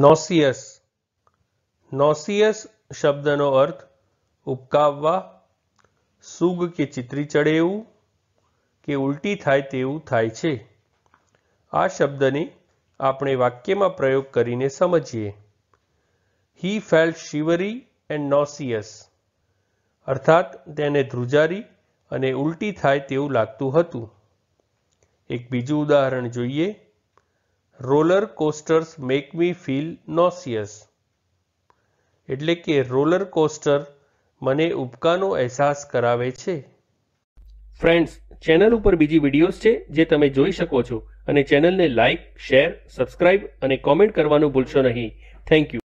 નોસિયસ નોસિયસ શબ્દનો અર્થ ઉપકાવવા સૂગ કે ચિત્રી ચડે એવું કે ઉલટી થાય તેવું થાય છે આ શબ્દને આપણે વાક્યમાં પ્રયોગ કરીને સમજીએ he feels shivery and nauseous અર્થાત તેને ધ્રુજારી અને ઉલટી થાય તેવું લાગતું હતું એક બીજું ઉદાહરણ જોઈએ roller coasters make me feel nauseous એટલે કે રોલર કોસ્ટર મને ઉબકાનો અહેસાસ કરાવે છે ફ્રેન્ડ્સ ચેનલ ઉપર બીજી વિડીયોઝ છે જે તમે જોઈ શકો છો અને ચેનલને લાઇક શેર સબસ્ક્રાઇબ અને કોમેન્ટ કરવાનું ભૂલશો નહીં થેન્ક યુ